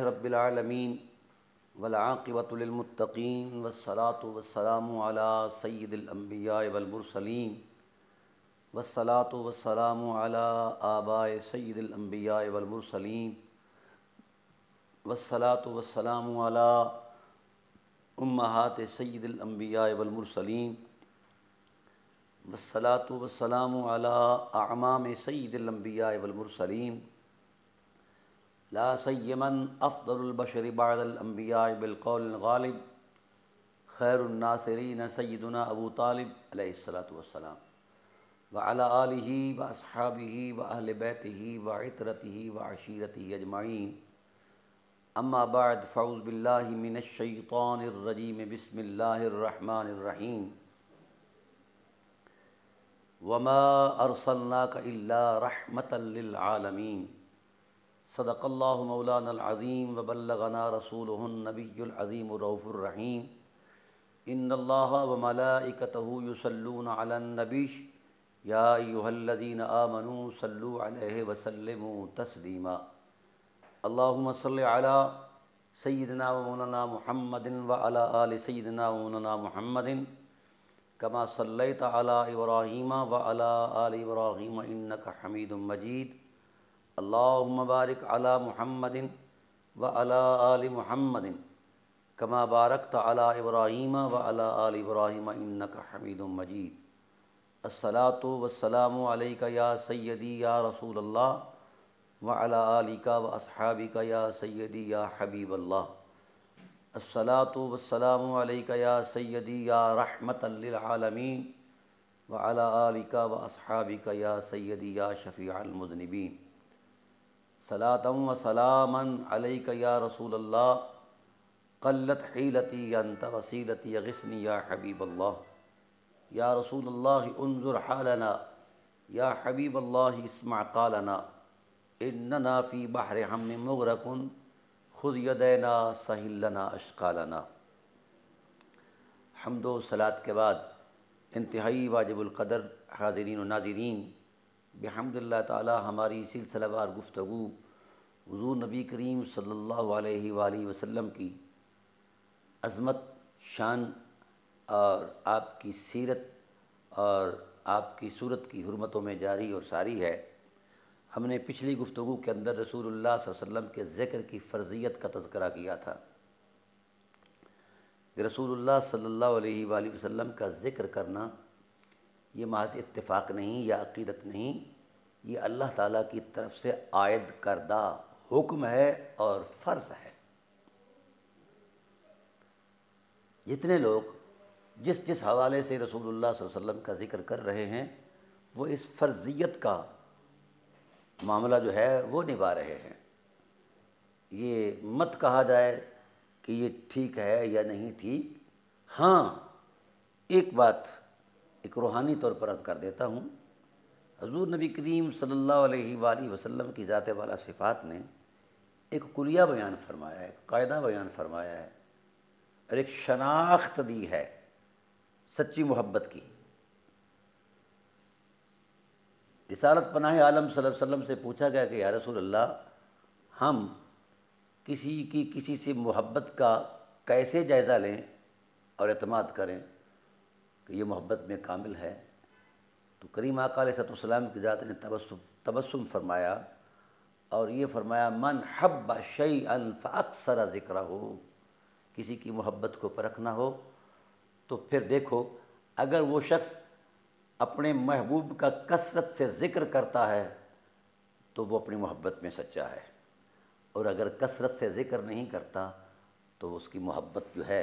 रबालमीन वलाक़िबतमतकीन वसलात वसलाम सैदलम्बिया वलमरसलीम वसलात वसलाम आबा सैदलम्बिया वलमरसलीम वसलात वसलाम उम्महात सैदलम्बिया वलमरसलीम वसलात वसलाम आमाम सैदलम्बिया वलमरसलीम ला सैमन अफ़दुलबशर बादलम्बिया बिलकौलगालिब खैरनासरीन सैदना अबू तालिबलाम वाला आलि व असहाबी व अहल बैत ही व इतरत ही व अशीरत ही अजमाइन अम्मा बाद फ़ाउज़ बिल्लामिनशैतरजीम बसमिल्लाम वमा अरसल्ला का रहमत आलमीन सदकल्ला मौलानज़ीम वबल्लना रसूल नबीज़ीम रऊफ़ुररहीम इन व मलाइकत युसलून अलनबीश या यूहल्लदीन आमनु सल्लु अलैहि वसल्लम तस्लीमा अल्लाहुम्म सल्लि अला सैदना व मौलाना मुहम्मदिन व अला आल सैदना व मौलाना मुहम्मदिन कमा सल्लैत अला इब्राहीम व अला आल इब्राहीम इन्नक हमीद मजीद अल्लाह मबारक अला मुहम्मदिन व अला आल मुहम्मदिन कमा बारक तला इब्राहिम व अला आल इब्राहिम इन्नक हमीद मजीद असलात वसलाम या सैदी या रसूल अल्लाह व अला आलिका व असहाबिका या सैदी या हबीब अल्लाह असलात वसलाम या सैदी या रहमत आलमीन व अला आलिका व असहाबिका या सैदी या शफ़ी अलमदनबीन सलातम व सलामन अलैक या रसूल अल्लाह कल्लत हीलती अंत वसीलती गसनी या हबीब अल्लाह या रसूल अल्लाह उनजुर हालना या हबीब अल्लाह इसमा कालना इन्नना फ़ी बहर हम मुगरकुन खुद यदैना सहिलना अशकालना दो सलात के बाद इंतहाई वाजबुल्क़दर हाजरीन नाजरीन बहमदिल्ला तमारी हमारी सिलसिलावार गुफ्तु हुजूर नबी करीम सल्लल्लाहु अलैहि वसल्लम की अज़मत शान और आपकी सीरत और आपकी सूरत की हरमतों में जारी और सारी है हमने पिछली गुफ्तु के अंदर रसूल वसल्लम के ज़िक्र की फ़र्जियत का तस्करा किया था रसूल सल्ला वसम का ज़िक्र करना ये महज इत्तेफ़ाक़ नहीं या अकीदत नहीं ये अल्लाह ताला की तरफ से आयद करदा हुक्म है और फ़र्ज है जितने लोग जिस जिस हवाले से रसूलुल्लाह वसल्लम का जिक्र कर रहे हैं वो इस फर्जियत का मामला जो है वो निभा रहे हैं ये मत कहा जाए कि ये ठीक है या नहीं ठीक हाँ एक बात एक रूहानी तौर पर अर्ज कर देता हूँ हजूर नबी करीम सल्लल्लाहु अलैहि वसल्लम की ज़ात वाला सिफ़ात ने एक कुलिया बयान फरमाया है कायदा बयान फरमाया है और एक शनाख्त दी है सच्ची मोहब्बत की रिसालत पनाह आलम वसल्लम से पूछा गया कि या रसूल अल्लाह हम किसी की किसी से मोहब्बत का कैसे जायज़ा लें और अतमाद करें कि ये मोहब्बत में कामिल है तो करीम आकाल सतम की ज़ात ने तबसम तबसम फरमाया और ये फरमाया मन हब शई अनफ अक्सर ज़िक्र हो किसी की मोहब्बत को परखना हो तो फिर देखो अगर वो शख्स अपने महबूब का कसरत से ज़िक्र करता है तो वो अपनी मोहब्बत में सच्चा है और अगर कसरत से ज़िक्र नहीं करता तो उसकी मोहब्बत जो है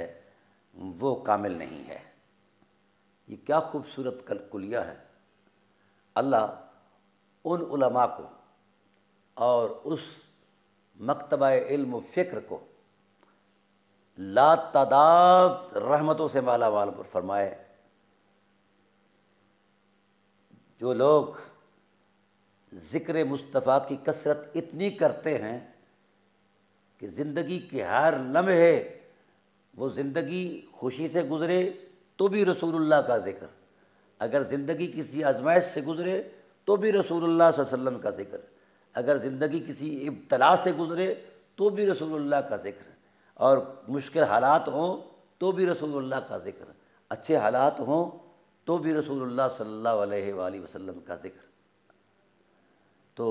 वो कामिल नहीं है ये क्या खूबसूरत कुलिया है अल्लाह उन उलमा को और उस मकतबा इल्म फ़िक्र को ला रहमतों से माला माल पर फरमाए जो लोग ज़िक्र मुस्तफ़ा की कसरत इतनी करते हैं कि ज़िंदगी के हर लम्हे वो ज़िंदगी खुशी से गुज़रे तो भी रसूलुल्लाह का ज़िक्र अगर ज़िंदगी किसी आजमाइश से गुज़रे तो भी रसूलुल्लाह वसल्लम का ज़िक्र अगर ज़िंदगी किसी इब्तला से गुजरे तो भी रसूलुल्लाह का जिक्र और मुश्किल हालात हों तो भी रसूलुल्लाह का जिक्र अच्छे हालात हों तो भी रसूलुल्लाह सल्लल्लाहु अलैहि वसल्लम का जिक्र तो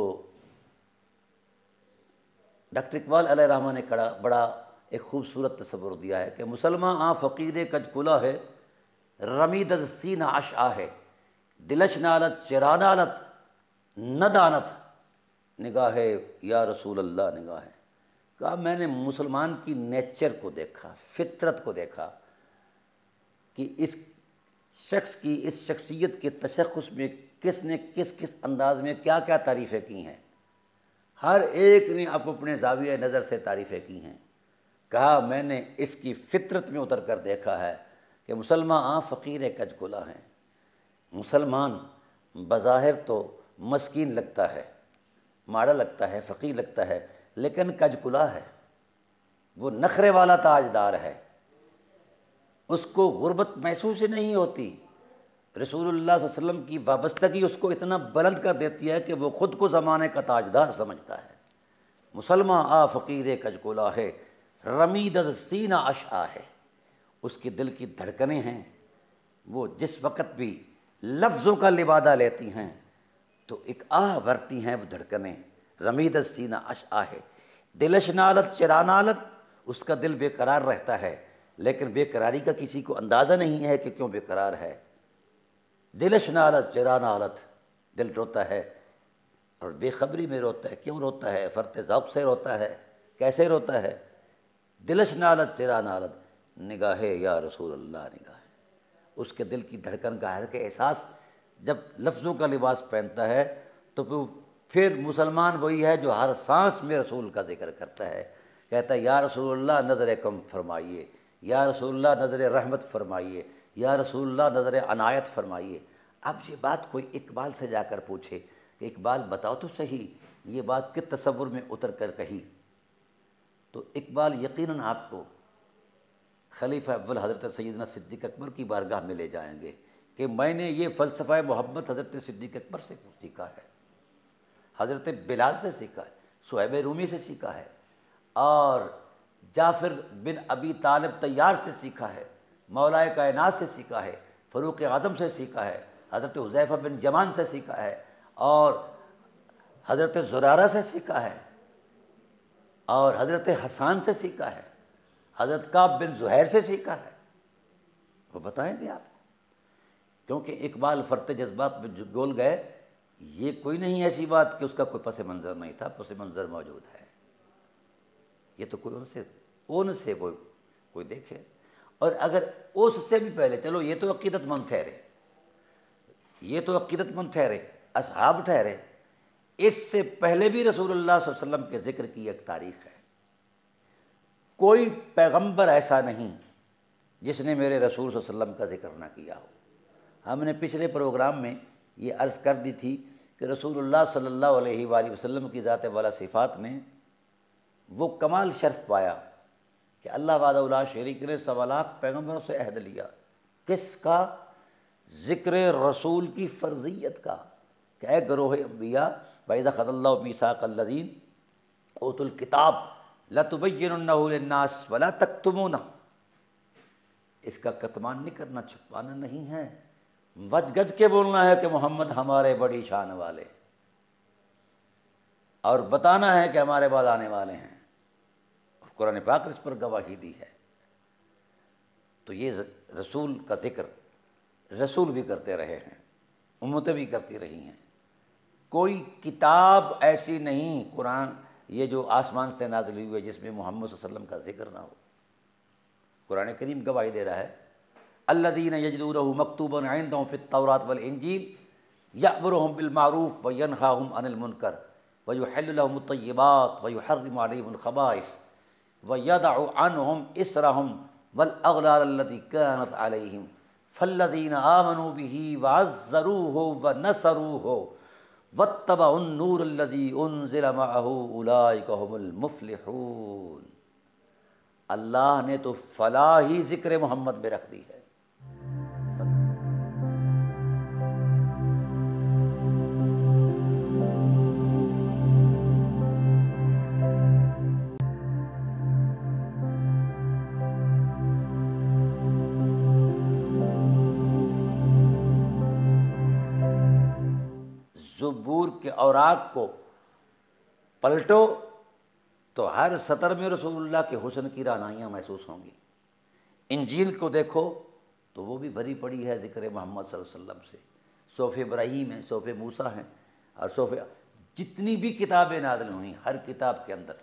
डॉक्टर इकबाल रहमा ने कड़ा बड़ा एक खूबसूरत तस्वुर दिया है कि मुसलमान आ हाँ, फ़कीर कजकुला है रमी दस्सी आशा है दिलश नालत चरानालत नदानत निगाह है या रसूल अल्लाह निगाह है कहा मैंने मुसलमान की नेचर को देखा फितरत को देखा कि इस शख्स की इस शख्सियत के तशखस में किसने किस किस अंदाज में क्या क्या तारीफ़ें की हैं हर एक ने आप अपने जाविया नज़र से तारीफ़ें की हैं कहा मैंने इसकी फितरत में उतर कर देखा है कि मुसलमान आ हाँ, फ़कीर कजगुला हैं मुसलमान बज़ाहिर तो मस्किन लगता है माड़ा लगता है फ़कीर लगता है लेकिन कजकुला है वो नखरे वाला ताजदार है उसको गुर्बत महसूस ही नहीं होती रसूलुल्लाह वसल्लम की वाबस्तगी उसको इतना बुलंद कर देती है कि वो ख़ुद को ज़माने का ताजदार समझता है मुसलमान आ फ़कीर कजकुला है रमीद सीना अशा है उसके दिल की धड़कने हैं वो जिस वक्त भी लफ्ज़ों का लिबादा लेती हैं तो एक आह भरती हैं वो धड़कने रमीद सीना अश आहे दिलश नालत नालत उसका दिल बेकरार रहता है लेकिन बेकरारी का किसी को अंदाज़ा नहीं है कि क्यों बेकरार है दिलश नालत नालत दिल रोता है और बेखबरी में रोता है क्यों रोता है फ़र्त ज़ौक से रोता है कैसे रोता है दिलश नालत चिरा नालत निगाहे या रसूल अल्लाह निगाह उसके दिल की धड़कन का हर के एहसास जब लफ्ज़ों का लिबास पहनता है तो फिर मुसलमान वही है जो हर सांस में रसूल का जिक्र करता है कहता है या रसूलुल्लाह नज़र कम फरमाइए या रसूलुल्लाह नज़र रहमत फरमाइए या रसूलुल्लाह नज़र अनायत फरमाइए अब ये बात कोई इकबाल से जाकर पूछे कि इकबाल बताओ तो सही ये बात किस तस्वुर में उतर कर कही तो इकबाल यकीनन आपको खलीफा अव्वल हज़रत सैदना सिद्दीक अकबर की बारगाह में ले जाएंगे कि मैंने ये फ़लसफ़ा मोहम्मद हज़रत सिद्दीक अकबर से सीखा है हज़रत बिलाल से सीखा है शुहब रूमी से सीखा है और जाफिर बिन अबी तालब तैयार से सीखा है मौलाए कायनात से सीखा है फ़रूक़ आदम से सीखा है हज़रत हुजैफ़ा बिन जमान से सीखा है और हज़रत ज़ुरारा से सीखा है और हज़रत हसान से सीखा है हज़रत काब बिन ज़ुहैर से सीखा है वो बताएंगे आप क्योंकि इकबाल फरते जज्बात में गोल गए ये कोई नहीं ऐसी बात कि उसका कोई पस मंज़र नहीं था पस मंज़र मौजूद है ये तो कोई उनसे उनसे से कोई कोई देखे और अगर उससे भी पहले चलो ये तो अकीदतमंद ठहरे ये तो अकीदतमंद ठहरे असहाब ठहरे इससे पहले भी रसूल वसल्लम के ज़िक्र की एक तारीख है कोई पैगंबर ऐसा नहीं जिसने मेरे रसूल वसल्लम का ज़िक्र ना किया हो हमने पिछले प्रोग्राम में ये अर्ज़ कर दी थी कि रसूलुल्लाह सल्लल्लाहु अलैहि वसल्लम की ज़ात वाला सिफ़ात में वो कमाल शर्फ पाया कि अल्लाह वादा शरीक ने सवा लाख पैगम्बरों से अहद लिया किस का ज़िक्र रसूल की फ़र्जियत का क्या ग्रोह अम्बिया बैज़ा ख़दल्लासाक़ीन ओतुल किताब लतुबैनास वला तक इसका कतमान नहीं करना छुपाना नहीं है गज गज के बोलना है कि मोहम्मद हमारे बड़ी शान वाले और बताना है कि हमारे बाद आने वाले हैं और कुरान पाक इस पर गवाही दी है तो ये रसूल का जिक्र रसूल भी करते रहे हैं उम्मतें भी करती रही हैं कोई किताब ऐसी नहीं कुरान ये जो आसमान से नादली हुई है जिसमें मोहम्मद वसल्लम का जिक्र ना हो कुरान करीम गवाही दे रहा है अल्लादीन यजदूर मकतूबन आइंदा फ़ितौरात वल इंजील याबरहम बिलमारूफ़ व यनहाम अनिलमुनकर वयुहलमतबात वयुहरमखबाइश व यदाम इसरहम वल अगलाकनत अलहम फ़ल्लदीन आमनु बिही वज़रू हो व नसरू हो वतबानूरदी उन ज़िलमाहमफ़्लून अल्लाह ने तो फ़लाह ही ज़िक्र मोहम्मद में रख दी है दिमाग को पलटो तो हर सतर में रसूलुल्लाह के हुसन की रानाइयाँ महसूस होंगी इंजील को देखो तो वो भी भरी पड़ी है ज़िक्र मोहम्मद वसल्लम से सोफे इब्राहिम है सोफे मूसा हैं और सोफे जितनी भी किताबें नादल हुई हर किताब के अंदर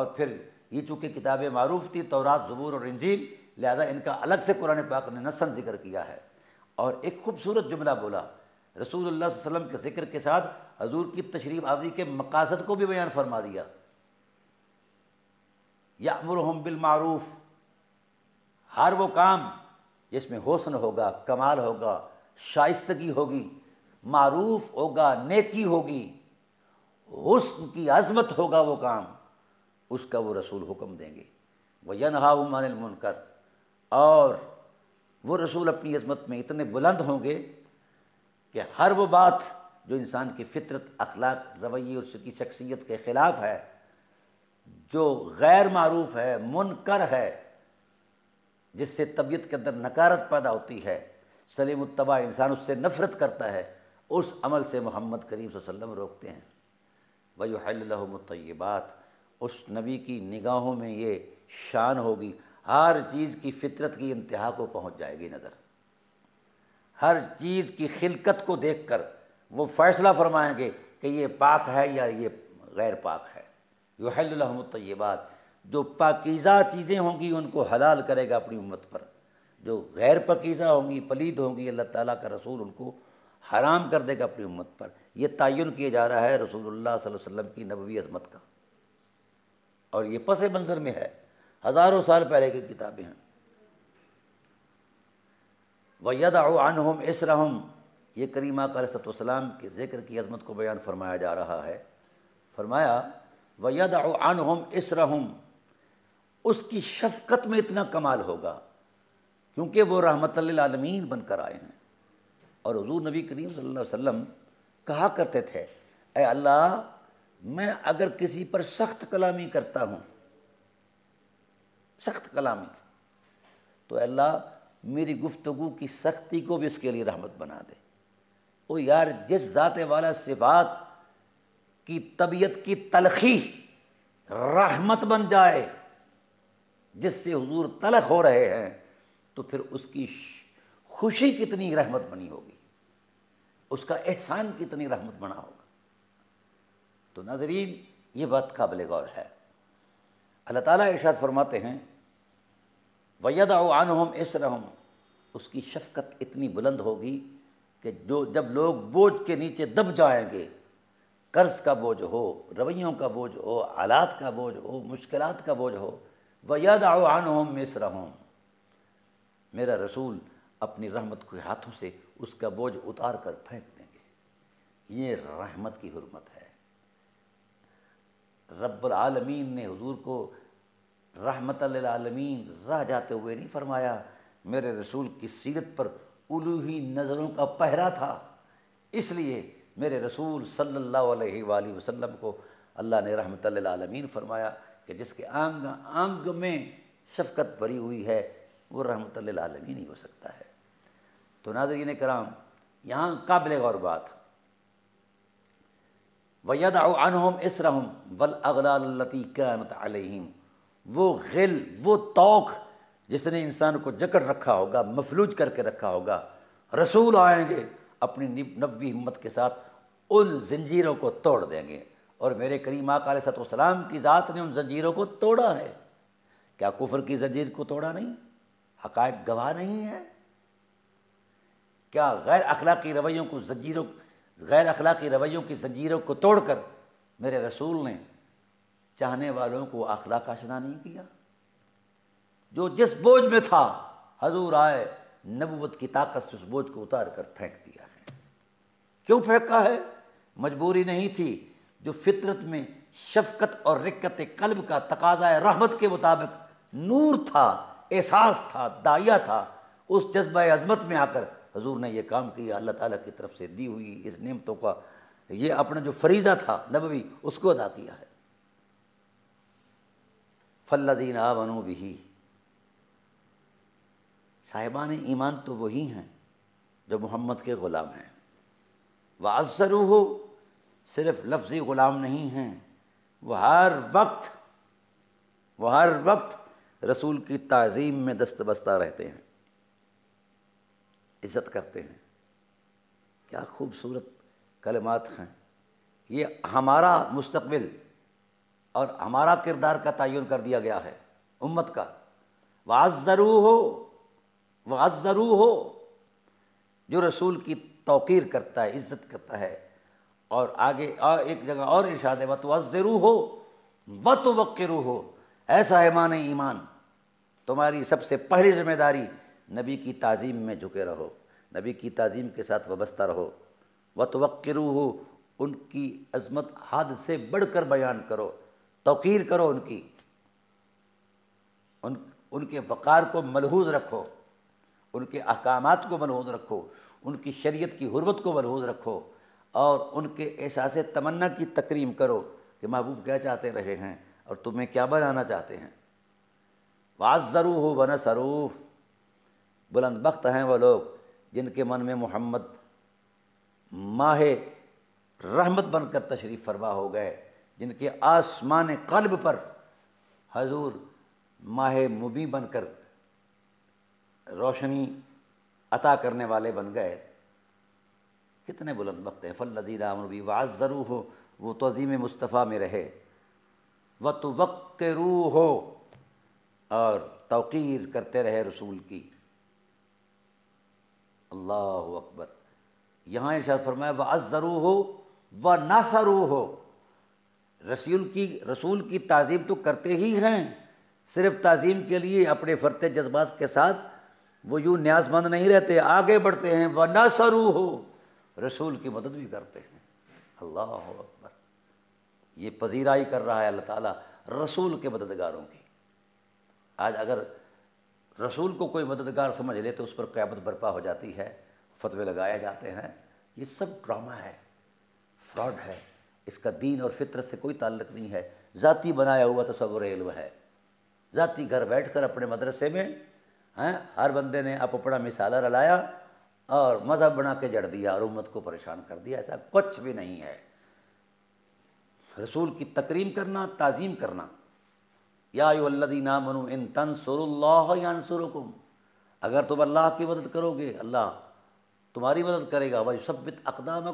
और फिर ये चूँकि किताबें मरूफ थी तोरात ज़बूर और इंजील लिहाजा इनका अलग से कुरान पाक ने नसन जिक्र किया है और एक खूबसूरत जुमला बोला रसूल वसम के ज़िक्र के साथ हजूर की तशरीफ आवरी के मकासद को भी बयान फरमा दिया हम बिलमूफ हर वो काम जिसमें हुसन होगा कमाल होगा शाइस्तगी होगी मारूफ होगा नेकी होगी हुस्न की अजमत होगा वो काम उसका वो रसूल हुक्म देंगे वह यनहाउमान मुनकर और वो रसूल अपनी अजमत में इतने बुलंद होंगे कि हर वो बात जो इंसान की फितरत अखलाक रवैये और उसकी शख्सियत के ख़िलाफ़ है जो गैर मरूफ है मुनकर है जिससे तबीयत के अंदर नकारत पैदा होती है सलीम उत्तबा इंसान उससे नफरत करता है उस अमल से मोहम्मद करीम वसल्लम रोकते हैं वयुमतबात उस नबी की निगाहों में ये शान होगी हर चीज़ की फितरत की इंतहा को पहुँच जाएगी नज़र हर चीज़ की खिलकत को देख कर वो फ़ैसला फरमाएंगे कि ये पाक है या ये गैर पाक है बात जो पाकिज़ा चीज़ें होंगी उनको हलाल करेगा अपनी उम्मत पर जो गैर पकीज़ा होंगी पलीद होंगी अल्लाह ताला का रसूल उनको हराम कर देगा अपनी उम्मत पर यह तयन किया जा रहा है रसूलुल्लाह सल्लल्लाहु अलैहि वसल्लम की नबवी अजमत का और ये पस मंज़र में है हज़ारों साल पहले की किताबें हैं वयदानहम इसरहम ये करीमा कलसतम के ज़िक्र की अजमत को बयान फरमाया जा रहा है फरमाया वयदानहम इसरहम उसकी शफकत में इतना कमाल होगा क्योंकि वो रहमत आलमीन बनकर आए हैं और हजूर नबी करीम सल्लम कहा करते थे ए अल्लाह मैं अगर किसी पर सख्त कलामी करता हूँ सख्त कलामी तो अल्लाह मेरी गुफ्तु की सख्ती को भी उसके लिए रहमत बना दे ओ यार जिस ज़ात वाला सिफात की तबीयत की तलखी रहमत बन जाए जिससे हुजूर तलख हो रहे हैं तो फिर उसकी खुशी कितनी रहमत बनी होगी उसका एहसान कितनी रहमत बना होगा तो नाजरीन ये बात काबिल गौर है अल्लाह ताला इरशाद फरमाते हैं हम आनहम इसरहम उसकी शफकत इतनी बुलंद होगी कि जो जब लोग बोझ के नीचे दब जाएंगे कर्ज़ का बोझ हो रवैयों का बोझ हो आलात का बोझ हो मुश्किल का बोझ हो वयद आनहम इसरहम मेरा रसूल अपनी रहमत के हाथों से उसका बोझ उतार कर फेंक देंगे ये रहमत की हरमत है रब्बुल आलमीन ने हुजूर को रहमत आलमीन रह जाते हुए नहीं फरमाया मेरे रसूल की सीरत पर उलू ही नज़रों का पहरा था इसलिए मेरे रसूल सल्ला वसलम को अल्लाह ने रहमत आलमीन फरमाया कि जिसके आंग आंग में शफकत भरी हुई है वो रहमत आलमीन ही हो सकता है तो ने कराम यहाँ काबिल गौर बात वयद अनहम इसम वल अगला कानत अलहम वो गिल वो तोक जिसने इंसान को जकड़ रखा होगा मफलूज करके रखा होगा रसूल आएंगे अपनी नबी हिम्मत के साथ उन जंजीरों को तोड़ देंगे और मेरे करीम आका की ज़ात ने उन जंजीरों को तोड़ा है क्या कुफर की जंजीर को तोड़ा नहीं हकायक गवाह नहीं है क्या गैर अखलाकी रवैयों को जंजीरों गैर अखलाकी रवैयों की जंजीरों को तोड़कर मेरे रसूल ने चाहने वालों को आखला का शना नहीं किया जो जिस बोझ में था हजूर आए नबूत की ताकत से उस बोझ को उतार कर फेंक दिया है क्यों फेंका है मजबूरी नहीं थी जो फितरत में शफकत और रिक्कत कल्ब का तकाजा रहमत के मुताबिक नूर था एहसास था दाइया था उस जज्बा अजमत में आकर हजूर ने यह काम किया अल्लाह ताला की तरफ से दी हुई इस नियमतों का ये अपना जो फरीज़ा था नबवी उसको अदा किया है फल्लदीन आमनु भी साहिबान ईमान तो वही हैं जो मोहम्मद के ग़ुलाम हैं वाजरू हो सिर्फ लफ्ज़ी ग़ुलाम नहीं हैं वह हर वक्त वो हर वक्त रसूल की तज़ीम में दस्त बस्ता रहते हैं इज़्ज़त करते हैं क्या खूबसूरत कलमात हैं ये हमारा मुस्तबिल और हमारा किरदार का तयन कर दिया गया है उम्मत का वाज ज़रू हो वाज ज़रू हो जो रसूल की तोकीर करता है इज्जत करता है और आगे और एक जगह और इर्शाद है वत वज़रू हो वत वक्रू हो ऐसा है मान ईमान तुम्हारी सबसे पहली जिम्मेदारी नबी की ताज़ीम में झुके रहो नबी की ताज़ीम के साथ वबस्ता रहो वत वक्रू हो उनकी अजमत हद से बढ़कर बयान करो तोकीर करो उनकी उन उनके वक़ार को मलहूज रखो उनके अहकाम को मलहूज रखो उनकी शरीयत की हरबत को मलहूज रखो और उनके एहसास तमन्ना की तकरीम करो कि महबूब क्या चाहते रहे हैं और तुम्हें क्या बनाना चाहते हैं वाज ज़रू हो बन सरूफ बुलंद वक्त हैं वह लोग जिनके मन में मोहम्मद माह रहमत बनकर तशरीफ़ फरमा हो गए जिनके आसमान कल्ब पर हजूर माह मुबी बनकर रोशनी अता करने वाले बन गए कितने बुलंद वक्त हैं फ़ल्लदी रामी वाज ज़रू हो वो तोज़ीम मुस्तफ़ा में रहे व तो वक्त रूह हो और तोक़ीर करते रहे रसूल की अल्लाह अकबर यहाँ इर्शाद फरमाया व अज़रू हो व नासरू हो रसूल की रसूल की तज़ीम तो करते ही हैं सिर्फ तज़ीम के लिए अपने फ़रते जज्बात के साथ वो यूँ न्याजमंद नहीं रहते आगे बढ़ते हैं व ना सरू हो रसूल की मदद भी करते हैं अल्लाह अकबर ये पजीराई कर रहा है अल्लाह ताला रसूल के मददगारों की आज अगर रसूल को कोई मददगार समझ ले तो उस पर क़्यामत बर्पा हो जाती है फतवे लगाए जाते हैं ये सब ड्रामा है फ्रॉड है इसका दीन और फितरत से कोई ताल्लुक नहीं है जाति बनाया हुआ तो सब रेलव है ज़ाती घर बैठ कर अपने मदरसे में हैं हर बंदे ने आप अपना मिसाला रलाया और मज़हब बना के जड़ दिया और उम्मत को परेशान कर दिया ऐसा कुछ भी नहीं है रसूल की तकरीम करना ताज़ीम करना यादी मनु इन तनसुरसुरकुम अगर तुम अल्लाह की मदद करोगे अल्लाह तुम्हारी मदद करेगा भाई सब अकदाम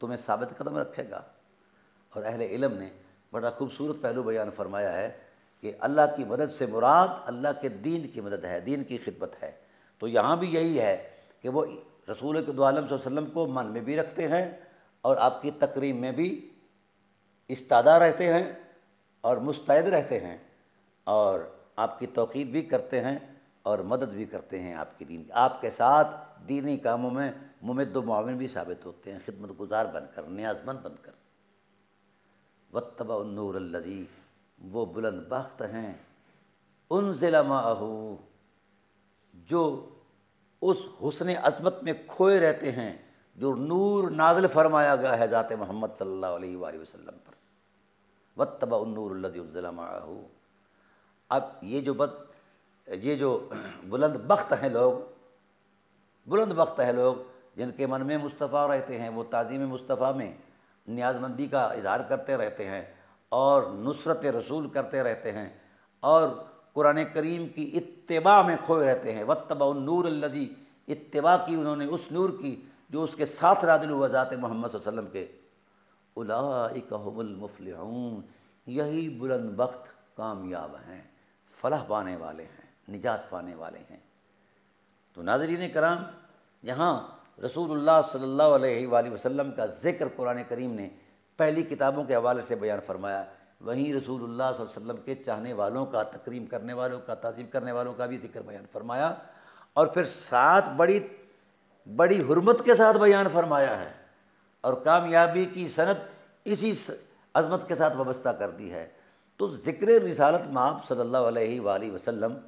तुम्हें साबित कदम रखेगा और अहल इलम ने बड़ा खूबसूरत पहलू बयान फरमाया है कि अल्लाह की मदद से मुराद अल्लाह के दीन की मदद है दीन की खिदमत है तो यहाँ भी यही है कि वो रसूल वसल्लम को मन में भी रखते हैं और आपकी तकरीब में भी इस्तादा रहते हैं और मुस्तैद रहते हैं और आपकी तोकीद भी करते हैं और मदद भी करते हैं आपकी दीन आपके साथ दीनी कामों में मुमद तो माविन भी साबित होते हैं खिदमत गुजार बनकर न्याजमंद बनकर वतबा नूर लजी वो बुलंद बख्त हैं उन ज़िला माहू जो उस हुसन अजमत में खोए रहते हैं जो नूर नाजल फरमाया गया है ज़ात मोहम्मद सल्ला वसम पर वतबा माहू अब ये जो बद ये जो बुलंद बख्त हैं लोग बुलंद वक्त है लोग जिनके मन में मुस्तफ़ा रहते हैं वो ताज़ीम मुस्तफ़ा में न्याजमंदी का इजहार करते रहते हैं और नुसरत रसूल करते रहते हैं और कुरान करीम की इतबा में खोए रहते हैं वत्तबा नूर लदी इतबा की उन्होंने उस नूर की जो उसके साथ रादिल हुआ ज़ात मोहम्मद वसलम के उलाकमफल यही बुलंद वक्त कामयाब हैं फलाह पाने वाले हैं निजात पाने वाले हैं तो नाजरीन कराम यहाँ रसूलुल्लाह सल्लल्लाहु अलैहि वसल्लम का ज़िक्र कुरान करीम ने पहली किताबों के हवाले से बयान फरमाया वहीं रसूलुल्लाह वसल्लम के चाहने वालों का तकरीम करने वालों का तहजीब करने वालों का भी जिक्र बयान फरमाया और फिर सात बड़ी बड़ी हरमत के साथ बयान फरमाया है और कामयाबी की सनत इसी अजमत के साथ वाबस्ता कर दी है तो ज़िक्र रिसालत महाब सल्ला वसम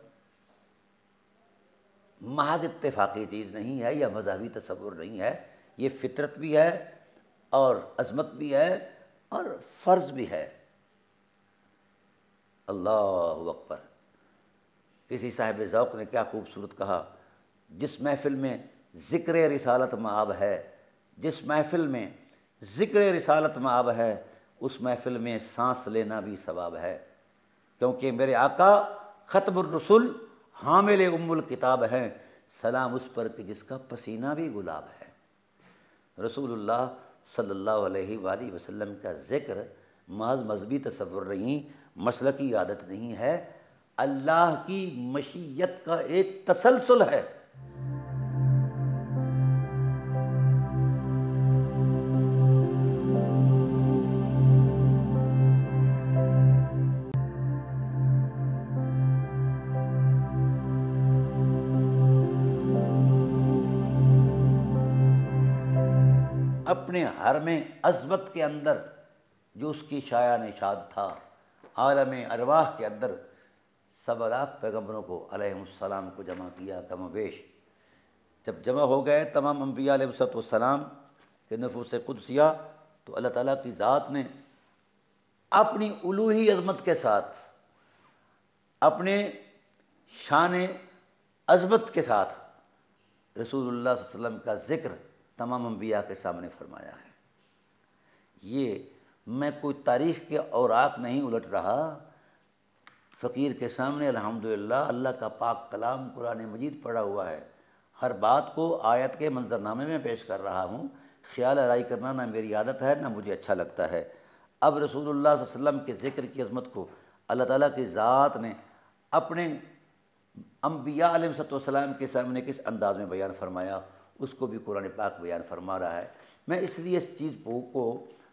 महज इतफाक़ी चीज़ नहीं है या मजहबी तस्वुर नहीं है ये फितरत भी है और अजमत भी है और फ़र्ज़ भी है अल्लाह अकबर किसी साहिब ज़ौक़ ने क्या खूबसूरत कहा जिस महफ़िल में ज़िक्र रिसालत माब है जिस महफ़िल में ज़िक्र रिसालत माब है उस महफ़िल में सांस लेना भी सवाब है क्योंकि मेरे आका ख़त्म हामिल उम्मुल किताब हैं सलाम उस पर कि जिसका पसीना भी गुलाब है रसूलुल्लाह सल्लल्लाहु अलैहि वसल्लम का ज़िक्र महज मजहबी तस्वुर नहीं मसल की आदत नहीं है अल्लाह की मशीयत का एक तसलसल है हर में अजमत के अंदर जो उसकी शाया निशाद था आलम अरवाह के अंदर सब अलाफ पैगम्बरों को अलैहिस्सलाम को जमा किया बेश जब जमा हो गए तमाम अम्बिया सलाम के नफूस कुदसिया तो अल्लाह ताला की ज़ात ने अपनी उलूही अजमत के साथ अपने शान अजमत के साथ रसूलुल्लाह वसल्लम का ज़िक्र तमाम अम्बिया के सामने फरमाया है ये मैं कोई तारीख के और आक नहीं उलट रहा फ़कीर के सामने अल्हम्दुलिल्लाह अल्लाह का पाक कलाम कुरान मजीद पड़ा हुआ है हर बात को आयत के मंजरनामे में पेश कर रहा हूँ ख्याल आरई करना ना मेरी आदत है ना मुझे अच्छा लगता है अब रसूलुल्लाह वसल्लम के ज़िक्र की अजमत को अल्लाह ताला की ज़ात ने अपने अम्बिया आलम के सामने किस अंदाज में बयान फरमाया उसको भी कुरान पाक बयान फरमा रहा है मैं इसलिए इस चीज़ को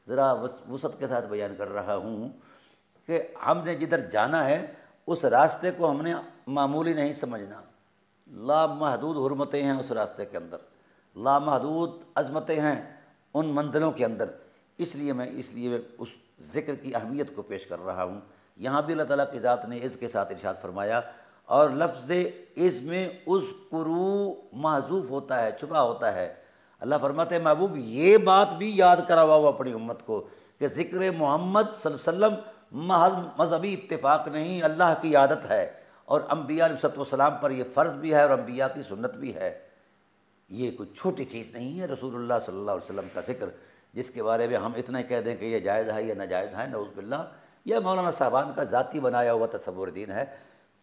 ज़रा वसत के साथ बयान कर रहा हूँ कि हमने जिधर जाना है उस रास्ते को हमने मामूली नहीं समझना लामहदूद हरमतें हैं उस रास्ते के अंदर लामहदूद अजमतें हैं उन मंजिलों के अंदर इसलिए मैं इसलिए मैं उस ज़िक्र की अहमियत को पेश कर रहा हूँ यहाँ भी अल्लाह ताला की ज़ात ने इज़ के साथ इर्शाद फरमाया और लफ्ज़ इज़ में उस क्रू महजूफ़ होता है छुपा होता है अल्लाह फरमाते महबूब ये बात भी याद करवाओ अपनी उम्मत को कि ज़िक्र मोहम्मद सल्लम महज मजहबी इतफ़ाक़ नहीं अल्लाह की आदत है और अम्बिया सलाम पर यह फ़र्ज़ भी है और अम्बिया की सुनत भी है ये कोई छोटी चीज़ नहीं है रसूल सल्ला अलैहि का जिक्र जिसके बारे में हम इतना कह दें कि यह जायज़ है या नाजायज़ है नौज़बिल्ला यह मौलाना साहबान का ज़ाती बनाया हुआ तस्वुर दीन है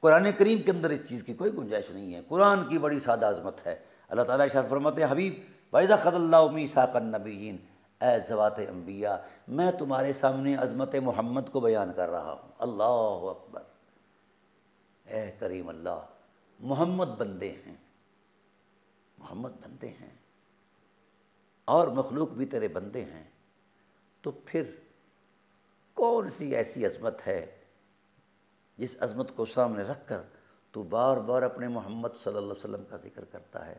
कुरान करीम के अंदर इस चीज़ की कोई गुंजाइश नहीं है कुरान की बड़ी सादा आज़मत है अल्लाह ताली शाह फरमत हबीब वैज़ा ख़दल्लामीसा का नबीन ऐवात अम्बिया मैं तुम्हारे सामने अज़मत मोहम्मद को बयान कर रहा हूँ अल्लाह अकबर ए करीम अल्लाह मोहम्मद बंदे हैं मोहम्मद बंदे हैं और मखलूक भी तेरे बंदे हैं तो फिर कौन सी ऐसी अज़मत है जिस अज़मत को सामने रख कर तो बार बार अपने मोहम्मद सल्लल्लाहु अलैहि वसल्लम का जिक्र करता है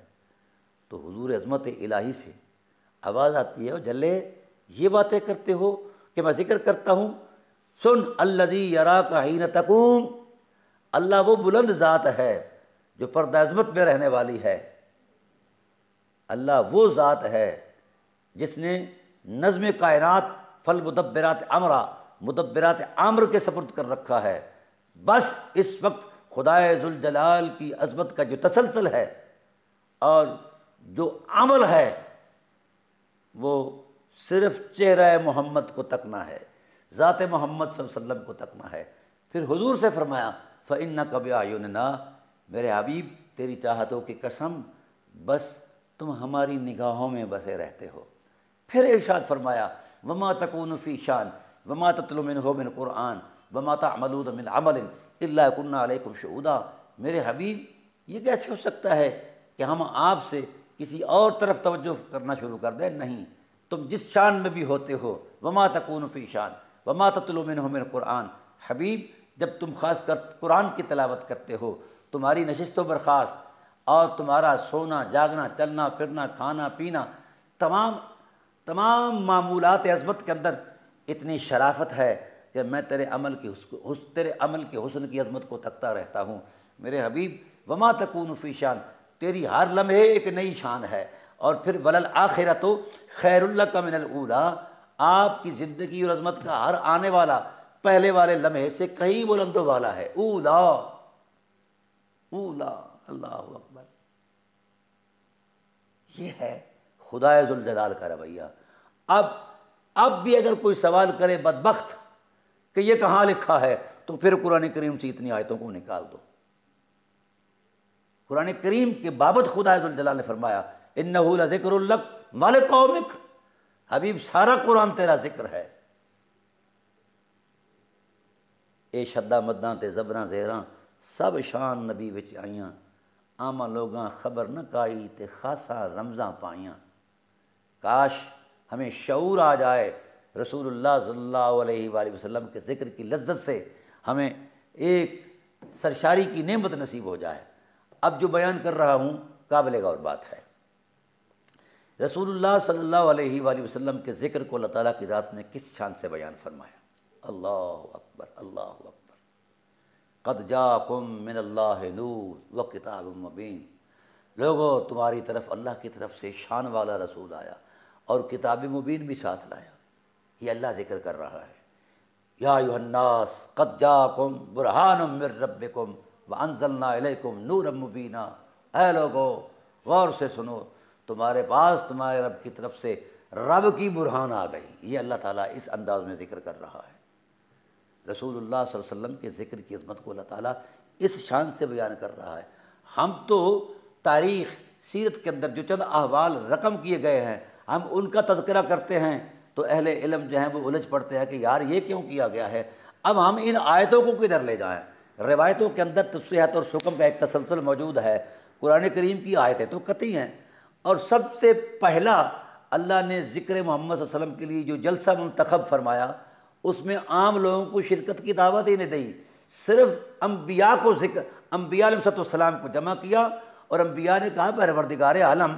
तो हुजूर अजमत इलाही से आवाज़ आती है और जल्ले ये बातें करते हो कि मैं जिक्र करता हूँ सुन अल्लदी यरा काहीन तकूम अल्लाह वो बुलंद ज़ात है जो पर्दाजमत में रहने वाली है अल्लाह वो ज़ात है जिसने नज़म कायनात फल मुदब्बरात अमरा मुदब्बरात आम्र के सपुर्द कर रखा है बस इस वक्त खुदाए जुलजलाल की अजमत का जो तसलसल है और जो अमल है वो सिर्फ चेहरा मोहम्मद को तकना है ज़ात मोहम्मद वसल्लम को तकना है फिर हुजूर से फरमाया फ़िन कब आयुन ना मेरे हबीब तेरी चाहतों की कसम बस तुम हमारी निगाहों में बसे रहते हो फिर इर्शाद फरमाया वमा तकोनफ़ी शान वमा तत्लमिन हो मिन कुरान वमा तमलूद मिन अमल अल्लाकुन्ना मेरे हबीब ये कैसे हो सकता है कि हम आपसे किसी और तरफ तोज्जो करना शुरू कर दे नहीं तुम जिस शान में भी होते हो वमा तकून फ़ी शान वमा ततलुमिन क़ुरान हबीब जब तुम खास कर कुरान की तलावत करते हो तुम्हारी नशस्तों बर्खास्त और तुम्हारा सोना जागना चलना फिरना खाना पीना तमाम तमाम मामूलत अजमत के अंदर इतनी शराफत है कि मैं तेरे अमल की हुस तेरे अमल के हुसन की अजमत को तकता रहता हूँ मेरे हबीब वमा तकून फ़ी शान तेरी हर लम्हे एक नई शान है और फिर वलल आखिर तो खैरुल्ला का मिनल मिनला आपकी ज़िंदगी और अजमत का हर आने वाला पहले वाले लम्हे से कहीं बुलंदो वाला है ऊला ऊला अल्लाह अकबर ये है खुदाजुलजलाल का रवैया अब अब भी अगर कोई सवाल करे बदबख्त कि ये कहाँ लिखा है तो फिर कुरान करीम से इतनी आयतों को निकाल दो कुरान करीम के बाबत खुदा जलाल ने फरमाया इन जिक्र वाल कौमिक हबीब सारा कुरान तेरा जिक्र है ए शदा मदा ते जबरा जहर सब शान नबी बिच आईया आमा लोग खबर न काई ते खासा रमजा पाइया काश हमें शूर आ जाए रसूलुल्लाह सल्लल्लाहु अलैहि वसल्लम के ज़िक्र की लज्जत से हमें एक सरशारी की नेमत नसीब हो जाए अब जो बयान कर रहा हूँ काबिल गौर बात है रसूलुल्लाह सल्लल्लाहु अलैहि वसल्लम के ज़िक्र को अल्लाह ताला की ज़ात ने किस शान से बयान फरमाया अल्लाह अकबर अल्लाह अकबर कद जाकुम मिन अल्लाह नूर व किताब मबीन लोगों तुम्हारी तरफ अल्लाह की तरफ से शान वाला रसूल आया और किताब मुबीन भी साथ लाया ये अल्लाह जिक्र कर रहा है या युहन्नास कद जाकुम बुरहान मिर रब्बिकुम वनजल्लाकुम नूर मुबीना ए लोगो गौर से सुनो तुम्हारे पास तुम्हारे रब की तरफ से रब की बुरहान आ गई ये अल्लाह ताला इस अंदाज में ज़िक्र कर रहा है रसूलुल्लाह वसल्लम के ज़िक्र की अजमत को अल्लाह ताला इस शान से बयान कर रहा है हम तो तारीख़ सीरत के अंदर जो चंद अहवाल रकम किए गए हैं हम उनका तस्करा करते हैं तो अहले इलम जो हैं वो उलझ पड़ते हैं कि यार ये क्यों किया गया है अब हम इन आयतों को किधर ले जाएँ रवायतों के अंदर तस्हत और सुकम का एक तसलसल मौजूद है कुरान करीम की आयतें तो कती हैं और सबसे पहला अल्लाह ने ज़िक्र मोहम्मद वसलम के लिए जो जलसा मंतखब फरमाया उसमें आम लोगों को शिरकत की दावत ही नहीं दी सिर्फ अम्बिया को जिक्र अम्बिया को जमा किया और अम्बिया ने कहा परवरदिगार आलम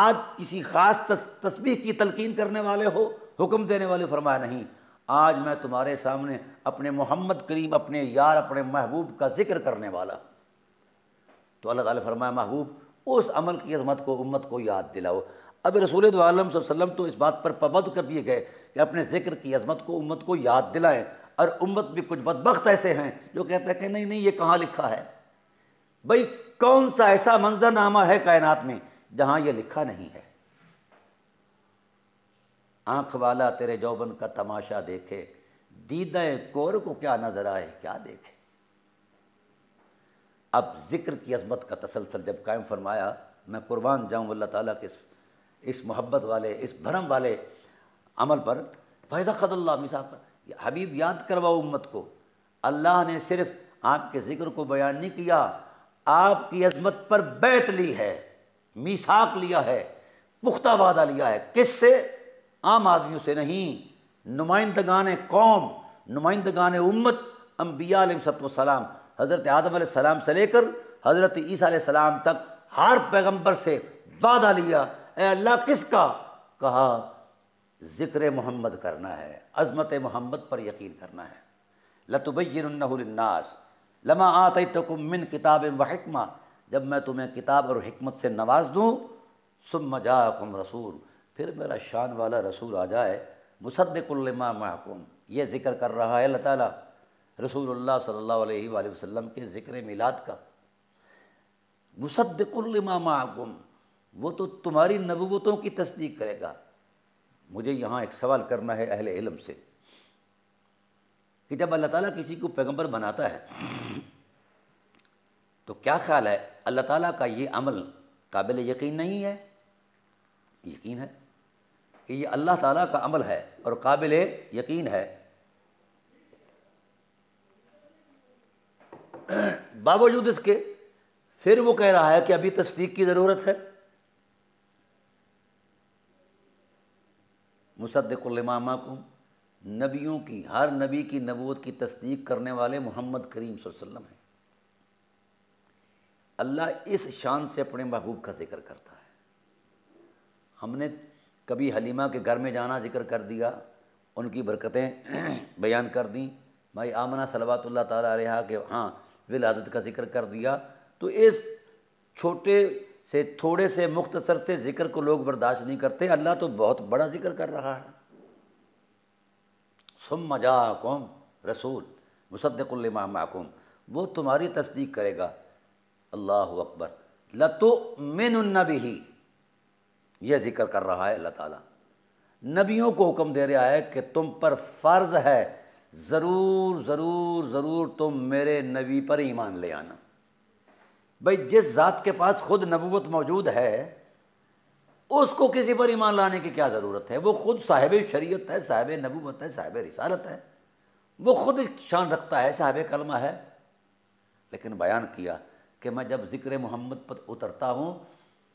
आज किसी ख़ास तस्वीर की तलकिन करने वाले हो हुक्म देने वाले फरमाया नहीं आज मैं तुम्हारे सामने अपने मोहम्मद करीम अपने यार अपने महबूब का जिक्र करने वाला तो अल्लाह ताला फरमाया महबूब उस अमल की अजमत को उम्मत को याद दिलाओ अब रसूल आलम वसम तो इस बात पर पबंद कर दिए गए कि अपने जिक्र की अजमत को उम्मत को याद दिलाएं और उम्मत भी कुछ बदबख्त ऐसे हैं जो कहते हैं कि नहीं नहीं ये कहाँ लिखा है भाई कौन सा ऐसा मंजरनामा है कायनात में जहाँ ये लिखा नहीं है आंख वाला तेरे जौबन का तमाशा देखे दीदा कोर को क्या नजर आए क्या देखे अब जिक्र की अजमत का तसलसल जब कायम फरमाया मैं कुर्बान जाऊँ अल्लाह ताला के इस, इस मोहब्बत वाले इस भरम वाले अमल पर फैज़ा खदल्ला मिसाक हबीब याद करवाओ उम्मत को अल्लाह ने सिर्फ आपके ज़िक्र को बयान नहीं किया आपकी अजमत पर बैत ली है मिसाक लिया है पुख्ता वादा लिया है किससे आम आदमियों से नहीं नुमाइंदगान कौम नुमाइंदगान उम्मत अम्बिया सलाम हज़रत आदम सलाम से लेकर हज़रत ईसा सलाम तक हर पैगम्बर से वादा लिया अल्लाह किसका कहा ज़िक्र मोहम्मद करना है अजमत मोहम्मद पर यकीन करना है लतुबैनास लमा आते तो मिन किताब वहकमा जब मैं तुम्हें किताब और हमत से नवाज दूँ सुम जाकुम रसूल फिर मेरा शान वाला रसूल आ जाए मुसद्दिकुल्लमा महकुम ये ज़िक्र कर रहा है अल्लाह ताला रसूलुल्लाह सल्लल्लाहु अलैहि वसल्लम के ज़िक्र मिलाद का मुसद्दिकुल्लमा महकुम वो तो तुम्हारी नबूतों की तस्दीक करेगा मुझे यहाँ एक सवाल करना है अहल इलम से कि जब अल्लाह ताला किसी को पैगंबर बनाता है तो क्या ख्याल है अल्लाह ताला का ये अमल काबिल यकीन नहीं है यकीन है कि ये अल्लाह ताला का अमल है और काबिल यकीन है बावजूद इसके फिर वो कह रहा है कि अभी तस्दीक की ज़रूरत है मुसद्दमा को नबियों की हर नबी की नबूत की तस्दीक करने वाले मोहम्मद करीम वसल्लम हैं अल्लाह इस शान से अपने महबूब का जिक्र करता है हमने कभी हलीमा के घर में जाना जिक्र कर दिया उनकी बरकतें बयान कर दी भाई आमना सलवातुल्ला तहा के हाँ विलादत का जिक्र कर दिया तो इस छोटे से थोड़े से मुख्तसर से जिक्र को लोग बर्दाश्त नहीं करते अल्लाह तो बहुत बड़ा जिक्र कर रहा है सुम मजा कौम रसूल मुसद्दकुल्लमाकुम वो तुम्हारी तस्दीक करेगा अल्लाह अकबर लतो मिन भी यह जिक्र कर रहा है अल्लाह ताला नबियों को हुक्म दे रहा है कि तुम पर फ़र्ज़ है ज़रूर ज़रूर ज़रूर तुम मेरे नबी पर ईमान ले आना भाई जिस ज़ात के पास खुद नबूत मौजूद है उसको किसी पर ईमान लाने की क्या ज़रूरत है वो खुद साहिब शरीयत है साहिब नबूत है साहिब रिसालत है वो खुद शान रखता है साहिब कलमा है लेकिन बयान किया कि मैं जब ज़िक्र मोहम्मद पर उतरता हूँ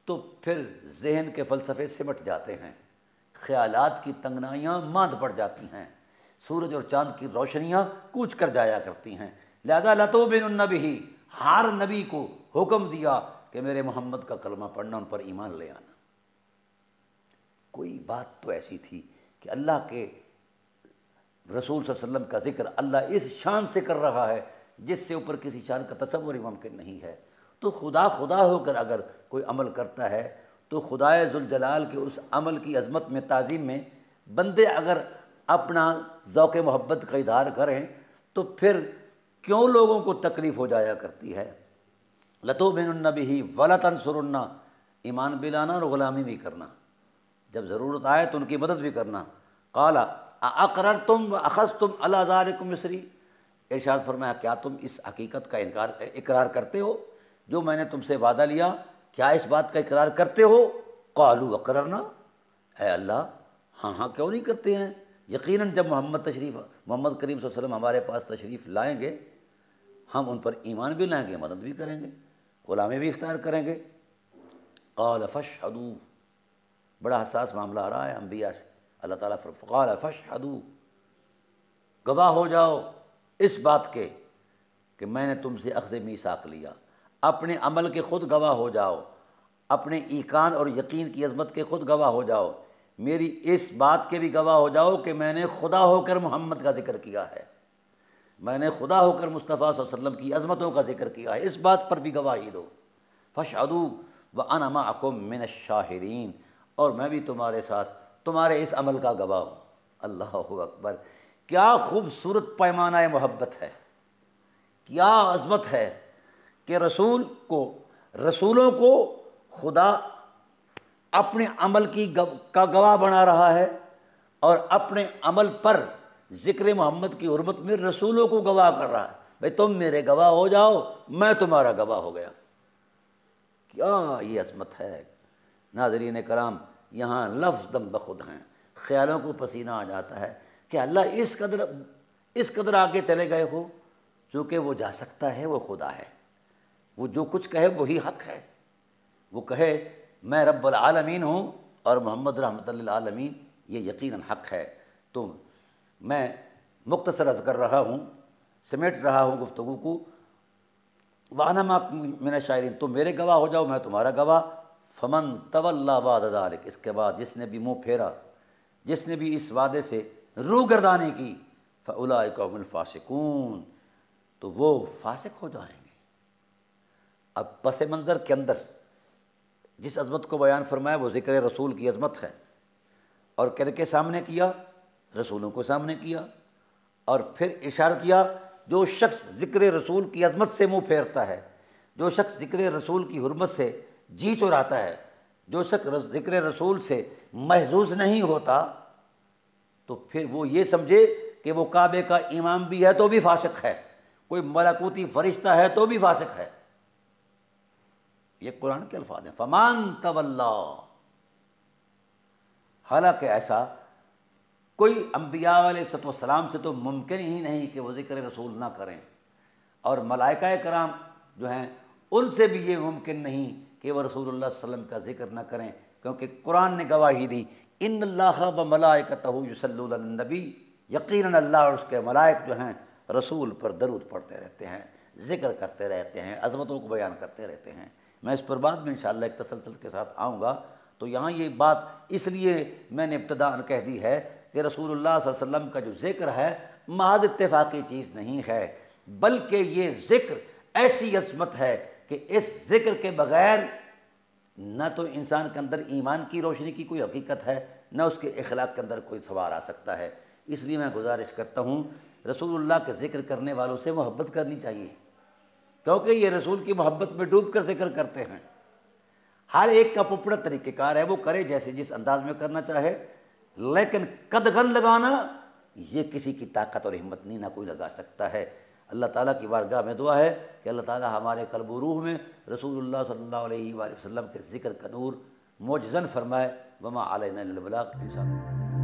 तो फिर जहन के फ़लसफ़े सिमट जाते हैं ख्याल की तंगनाइयाँ मांद पड़ जाती हैं सूरज और चांद की रोशनियाँ कूच कर जाया करती हैं लिहाजा लतो बिन नबी ही हार नबी को हुक्म दिया कि मेरे मोहम्मद का कलमा पढ़ना उन पर ईमान ले आना कोई बात तो ऐसी थी कि अल्लाह के रसूल वसल्लम का जिक्र अल्लाह इस शान से कर रहा है जिससे ऊपर किसी शान का तस्वर मुमकिन नहीं है तो खुदा खुदा होकर अगर कोई अमल करता है तो खुदा जुलजलाल के उस अमल की अजमत में तज़ीम में बंदे अगर अपना ओक़ मोहब्बत का इधार करें तो फिर क्यों लोगों को तकलीफ़ हो जाया करती है बिनबी ही वला तनसरन्ना ईमान भी लाना और ग़ुलामी भी करना जब ज़रूरत आए तो उनकी मदद भी करना काला अकरर तुम अखस तुम अलाजार मिसरी इर्शाद फरमाया क्या तुम इस हकीकत का इनकार इकरार करते हो जो मैंने तुमसे वादा लिया क्या इस बात का इकरार करते हो कालू वकरना है अल्लाह हाँ हाँ क्यों नहीं करते हैं यकीनन जब मोहम्मद तशरीफ़ मोहम्मद करीम वसल्लम हमारे पास तशरीफ़ लाएंगे हम उन पर ईमान भी लाएंगे मदद भी करेंगे गुलामी भी इख्तियार करेंगे काल फश हदू बड़ा हसास मामला आ रहा है अम्बिया से अल्लाह ताला फ़ाल फश हदू गवाह हो जाओ इस बात के कि मैंने तुमसे अख्ज़ मीसाक लिया अपने अमल के खुद गवाह हो जाओ अपने ईकान और यकीन की अजमत के खुद गवाह हो जाओ मेरी इस बात के भी गवाह हो जाओ कि मैंने खुदा होकर मोहम्मद का जिक्र किया है मैंने खुदा होकर मुस्तफ़ा वसल्लम की अजमतों का जिक्र किया है इस बात पर भी गवाही दो फशादू व अनमा अकुम मिन शाहिदीन और मैं भी तुम्हारे साथ तुम्हारे इस अमल का गवाह हूँ अल्लाह अकबर क्या खूबसूरत पैमाना मोहब्बत है क्या अजमत है कि रसूल को रसूलों को खुदा अपने अमल की गव, का गवाह बना रहा है और अपने अमल पर ज़िक्र मोहम्मद की उर्मत में रसूलों को गवाह कर रहा है भाई तुम मेरे गवाह हो जाओ मैं तुम्हारा गवाह हो गया क्या ये असमत है नाजरीन कराम यहाँ लफ्ज़ दम बखुद हैं ख्यालों को पसीना आ जाता है कि अल्लाह इस कदर इस कदर आगे चले गए हो चूँकि वो जा सकता है वो खुदा है वो जो कुछ कहे वही हक है वो कहे मैं रब्बल आलमीन हूँ और मोहम्मद रहमत आलमीन ये यकीनन हक है तो मैं मुख्तसर अर्ज कर रहा हूँ समेट रहा हूँ गुफ्तु को वाना मेरा शायरी तुम मेरे गवाह हो जाओ मैं तुम्हारा गवाह फमन तवल्लाबादालिक इसके बाद जिसने भी मुँह फेरा जिसने भी इस वादे से रू गर्दानी की फ़लाकमफ़ासिकून तो वो फासिक हो जाएंगे अब पस मंज़र के अंदर जिस अजमत को बयान फरमाया वो ज़िक्र रसूल की अजमत है और कर के सामने किया रसूलों को सामने किया और फिर इशार किया जो शख्स ज़िक्र रसूल की अजमत से मुँह फेरता है जो शख्स ज़िक्र रसूल की हरमत से जी चुराता है जो शख्स ज़िक्र रसूल से महजूज नहीं होता तो फिर वो ये समझे कि वो काबे का इमाम भी है तो भी फाशक है कोई मलाकूती फरिश्ता है तो भी फाशक है ये कुरान के अल्फाज हैं फमान तवल्ला हालांकि ऐसा कोई अम्बिया सतम से तो मुमकिन ही नहीं कि वो ज़िक्र रसूल ना करें और मलाइका कराम जो हैं उनसे भी ये मुमकिन नहीं कि वह रसूल वसम का जिक्र ना करें क्योंकि कुरान ने गवाही दी इन अल्लाह व यूसलनबी यकीन अल्लाह और उसके मलाइक जो हैं रसूल पर दरूद पढ़ते रहते हैं जिक्र करते रहते हैं अजमतों को बयान करते रहते हैं मैं इस पर बाद में इन एक तसलसल के साथ आऊँगा तो यहाँ ये बात इसलिए मैंने इब्तदान कह दी है कि रसूलुल्लाह वसल्लम का जो जिक्र है महज इतफाक़ी चीज़ नहीं है बल्कि ये जिक्र ऐसी अजमत है कि इस जिक्र के बगैर न तो इंसान के अंदर ईमान की रोशनी की कोई हकीकत है न उसके अखलाक के अंदर कोई सवार आ सकता है इसलिए मैं गुजारिश करता हूँ रसूलुल्लाह के जिक्र करने वालों से मोहब्बत करनी चाहिए क्योंकि ये रसूल की मोहब्बत में डूब कर जिक्र करते हैं हर एक का पुपड़ा तरीक़ेकार है वो करे जैसे जिस अंदाज में करना चाहे लेकिन कदगन लगाना ये किसी की ताकत और हिम्मत नहीं ना कोई लगा सकता है अल्लाह ताला की वारगाह में दुआ है कि अल्लाह ताला हमारे कल्ब रूह में रसूलुल्लाह सल्लल्लाहु अलैहि वसल्लम के जिक्र का नूर मोजन फरमाए वमा अलबलाक